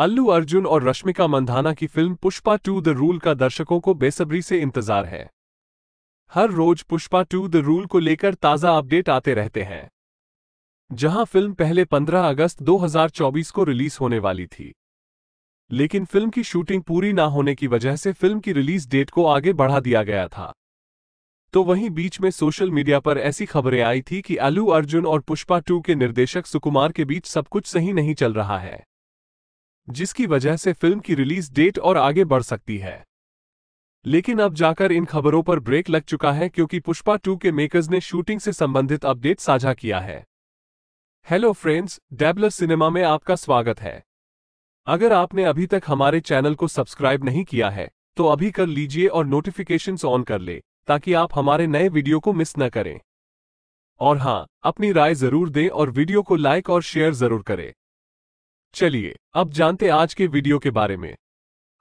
अल्लू अर्जुन और रश्मिका मंधाना की film Pushpa two the rule का दर्शकों को बेसब्री से इंतजार है हर रोज पुष्पा टू द रूल को लेकर ताज़ा अपडेट आते रहते हैं जहां फिल्म पहले 15 अगस्त 2024 को रिलीज होने वाली थी लेकिन फिल्म की शूटिंग पूरी ना होने की वजह से फिल्म की रिलीज डेट को आगे बढ़ा दिया गया था तो वहीं बीच में सोशल मीडिया पर ऐसी खबरें आई थी कि अल्लू अर्जुन और पुष्पा टू के निर्देशक सुकुमार के बीच सब कुछ सही नहीं चल रहा है जिसकी वजह से फिल्म की रिलीज डेट और आगे बढ़ सकती है लेकिन अब जाकर इन खबरों पर ब्रेक लग चुका है क्योंकि पुष्पा टू के मेकर्स ने शूटिंग से संबंधित अपडेट साझा किया है हेलो फ्रेंड्स डेबलर सिनेमा में आपका स्वागत है अगर आपने अभी तक हमारे चैनल को सब्सक्राइब नहीं किया है तो अभी कर लीजिए और नोटिफिकेशन ऑन कर ले ताकि आप हमारे नए वीडियो को मिस न करें और हाँ अपनी राय जरूर दें और वीडियो को लाइक और शेयर जरूर करें चलिए अब जानते आज के वीडियो के बारे में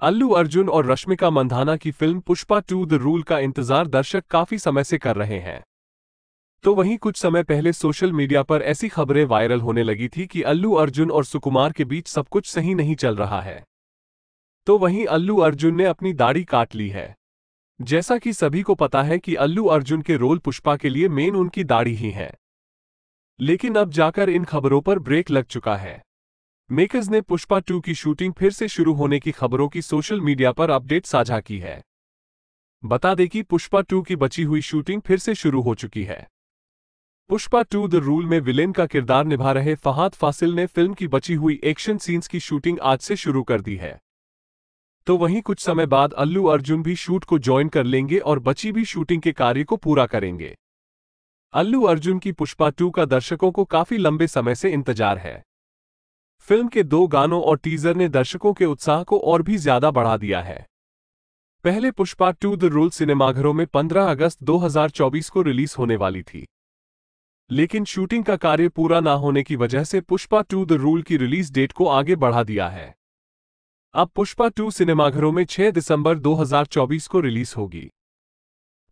अल्लू अर्जुन और रश्मिका मंधाना की film Pushpa two the rule का इंतजार दर्शक काफी समय से कर रहे हैं तो वहीं कुछ समय पहले सोशल मीडिया पर ऐसी खबरें वायरल होने लगी थी कि अल्लू अर्जुन और सुकुमार के बीच सब कुछ सही नहीं चल रहा है तो वहीं अल्लू अर्जुन ने अपनी दाढ़ी काट ली है जैसा कि सभी को पता है कि अल्लू अर्जुन के रोल पुष्पा के लिए मेन उनकी दाढ़ी ही है लेकिन अब जाकर इन खबरों पर ब्रेक लग चुका है मेकर्स ने पुष्पा टू की शूटिंग फिर से शुरू होने की खबरों की सोशल मीडिया पर अपडेट साझा की है बता दें कि पुष्पा टू की बची हुई शूटिंग फिर से शुरू हो चुकी है पुष्पा टू द रूल में विलेन का किरदार निभा रहे फहाद फासिल ने फिल्म की बची हुई एक्शन सीन्स की शूटिंग आज से शुरू कर दी है तो वहीं कुछ समय बाद अल्लू अर्जुन भी शूट को ज्वाइन कर लेंगे और बची भी शूटिंग के कार्य को पूरा करेंगे अल्लू अर्जुन की पुष्पा टू का दर्शकों को काफी लंबे समय से इंतजार है फिल्म के दो गानों और टीजर ने दर्शकों के उत्साह को और भी ज्यादा बढ़ा दिया है पहले पुष्पा टू द रूल सिनेमाघरों में 15 अगस्त 2024 को रिलीज होने वाली थी लेकिन शूटिंग का कार्य पूरा ना होने की वजह से पुष्पा टू द रूल की रिलीज डेट को आगे बढ़ा दिया है अब पुष्पा टू सिनेमाघरों में 6 दिसंबर 2024 को रिलीज होगी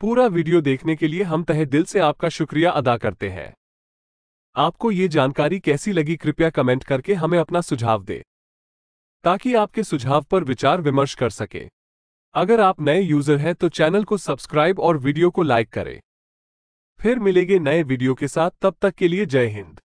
पूरा वीडियो देखने के लिए हम तहे दिल से आपका शुक्रिया अदा करते हैं आपको ये जानकारी कैसी लगी कृपया कमेंट करके हमें अपना सुझाव दें ताकि आपके सुझाव पर विचार विमर्श कर सके अगर आप नए यूजर हैं तो चैनल को सब्सक्राइब और वीडियो को लाइक करें फिर मिलेंगे नए वीडियो के साथ तब तक के लिए जय हिंद